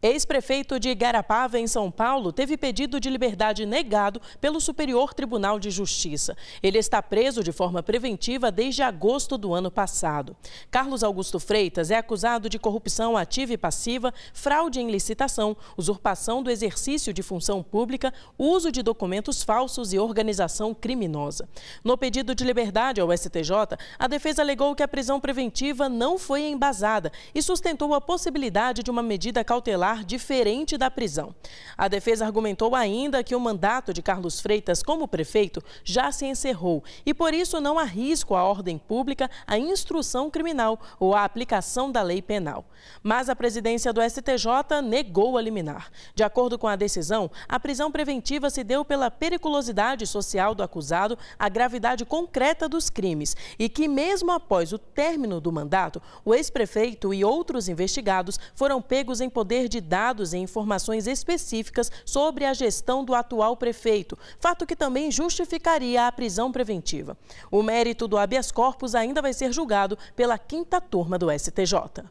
Ex-prefeito de Igarapava, em São Paulo, teve pedido de liberdade negado pelo Superior Tribunal de Justiça. Ele está preso de forma preventiva desde agosto do ano passado. Carlos Augusto Freitas é acusado de corrupção ativa e passiva, fraude em licitação, usurpação do exercício de função pública, uso de documentos falsos e organização criminosa. No pedido de liberdade ao STJ, a defesa alegou que a prisão preventiva não foi embasada e sustentou a possibilidade de uma medida cautelar diferente da prisão. A defesa argumentou ainda que o mandato de Carlos Freitas como prefeito já se encerrou e por isso não há risco à ordem pública, à instrução criminal ou à aplicação da lei penal. Mas a presidência do STJ negou a liminar. De acordo com a decisão, a prisão preventiva se deu pela periculosidade social do acusado, a gravidade concreta dos crimes e que mesmo após o término do mandato, o ex-prefeito e outros investigados foram pegos em poder de de dados e informações específicas sobre a gestão do atual prefeito, fato que também justificaria a prisão preventiva. O mérito do habeas corpus ainda vai ser julgado pela quinta turma do STJ.